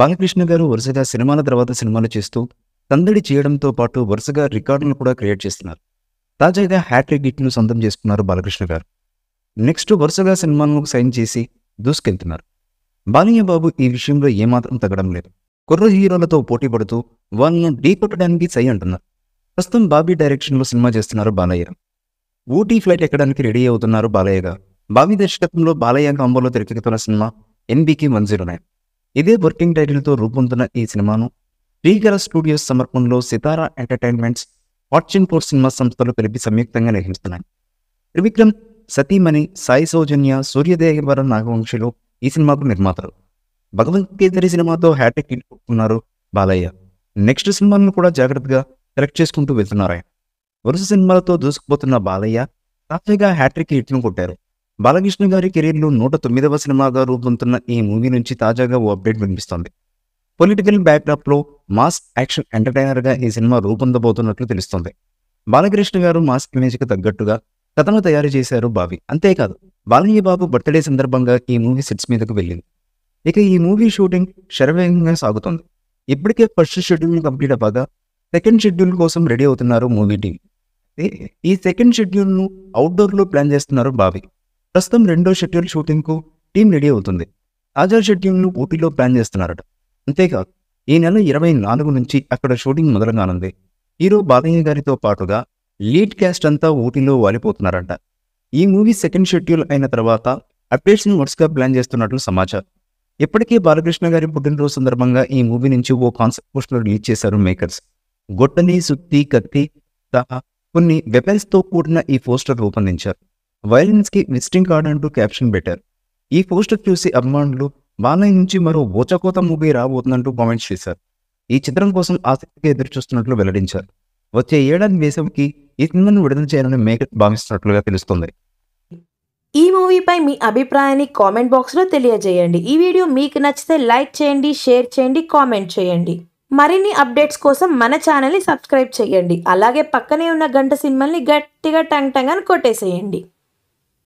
బాలకృష్ణ గారు వరుసగా సినిమాల తర్వాత సినిమాలు చేస్తూ సందడి చేయడంతో పాటు వరుసగా రికార్డులను కూడా క్రియేట్ చేస్తున్నారు తాజాగా హ్యాట్రిక్ గిట్ను సొంతం చేసుకున్నారు బాలకృష్ణ గారు నెక్స్ట్ వరుసగా సినిమాలను సైన్ చేసి దూసుకెళ్తున్నారు బాలయ్య బాబు ఈ విషయంలో ఏమాత్రం తగ్గడం లేదు కుర్ర హీరోలతో పోటీ పడుతూ వాళ్ళని కొట్టడానికి సై అంటున్నారు ప్రస్తుతం బాబీ డైరెక్షన్లో సినిమా చేస్తున్నారు బాలయ్య ఊటీ ఫ్లైట్ ఎక్కడానికి రెడీ అవుతున్నారు బాలయ్య గారు బాబీ దర్శకత్వంలో బాలయ్య కాంబోలో తెరకెక్కుతున్న సినిమా ఎన్బికి వన్ జీరో నైన్ ఇదే వర్కింగ్ టైటిల్తో రూపొందుతున్న ఈ సినిమాను రీగల స్టూడియోస్ సమర్పణలో Sithara Entertainments Fortune Four Cinema సంస్థలు కలిపి సంయుక్తంగా నిర్మిస్తున్నాయి త్రివిక్రమ్ సతీమణి సాయి సౌజన్య సూర్యదేవర నాగవంశులు ఈ సినిమాకు నిర్మాతలు భగవంతేతరి సినిమాతో హ్యాటెక్ ఉన్నారు బాలయ్య నెక్స్ట్ సినిమాలను కూడా జాగ్రత్తగా సెలెక్ట్ చేసుకుంటూ వెళ్తున్నారాయన వరుస సినిమాలతో దూసుకుపోతున్న బాలయ్య తాజాగా హ్యాట్రిక్ హిట్ను కొట్టారు బాలకృష్ణ గారి కెరీర్లో నూట తొమ్మిదవ సినిమాగా రూపొందుతున్న ఈ మూవీ నుంచి తాజాగా ఓ అప్డేట్ వినిపిస్తోంది పొలిటికల్ బ్యాక్డ్రాప్లో మాస్ యాక్షన్ ఎంటర్టైనర్గా ఈ సినిమా రూపొందబోతున్నట్లు తెలుస్తోంది బాలకృష్ణ గారు మాస్ ఇమేజ్కి తగ్గట్టుగా కథను తయారు చేశారు బావి అంతేకాదు బాలయ్య బాబు బర్త్డే సందర్భంగా ఈ మూవీ సెట్స్ మీదకు వెళ్ళింది ఇక ఈ మూవీ షూటింగ్ శరవేగంగా సాగుతోంది ఇప్పటికే ఫస్ట్ షెడ్యూల్ కంప్లీట్ అవ్వగా సెకండ్ షెడ్యూల్ కోసం రెడీ అవుతున్నారు మూవీ టీం ఈ సెకండ్ షెడ్యూల్ను అవుట్డోర్లో ప్లాన్ చేస్తున్నారు బావి ప్రస్తుతం రెండో షెడ్యూల్ షూటింగ్కు టీం రెడీ అవుతుంది తాజా షెడ్యూల్ను ఊటీలో ప్లాన్ చేస్తున్నారట అంతేకాదు ఈ నెల ఇరవై నాలుగు నుంచి అక్కడ షూటింగ్ మొదలగానుంది హీరో బాలయ్య గారితో పాటుగా లీడ్ క్యాస్ట్ అంతా ఊటీలో వాలిపోతున్నారంట ఈ మూవీ సెకండ్ షెడ్యూల్ అయిన తర్వాత అప్డేట్స్ని వరుసగా ప్లాన్ చేస్తున్నట్లు సమాచారం ఇప్పటికే బాలకృష్ణ గారి పుట్టినరోజు సందర్భంగా ఈ మూవీ నుంచి ఓ కాన్సెప్ట్ పోస్టులు రిలీజ్ చేశారు మేకర్స్ గొట్టని సుత్తి కత్తి తహా కొన్ని వెపన్స్తో కూడిన ఈ పోస్టర్ రూపొందించారు కి విజిటింగ్ కార్డ్ అంటూ క్యాప్షన్ పెట్టారు ఈ పోస్టర్ చూసి అభిమానులు బాలయ్య నుంచి మరో ఓచకోత మూవీ రాబోతుందంటూ కామెంట్స్ చేశారు ఈ చిత్రం కోసం ఆసక్తిగా ఎదురు చూస్తున్నట్లు వెల్లడించారు వచ్చే ఏడాది వేసవికి ఈ సినిమాను విడుదల చేయాలని మేకర్ భావిస్తున్నట్లుగా తెలుస్తుంది ఈ మూవీపై మీ అభిప్రాయాన్ని కామెంట్ బాక్స్లో తెలియజేయండి ఈ వీడియో మీకు నచ్చితే లైక్ చేయండి షేర్ చేయండి కామెంట్ చేయండి మరిన్ని అప్డేట్స్ కోసం మన ఛానల్ని సబ్స్క్రైబ్ చేయండి అలాగే పక్కనే ఉన్న గంట సినిమాల్ని గట్టిగా టంగ్ టంగ్ అని కొట్టేసేయండి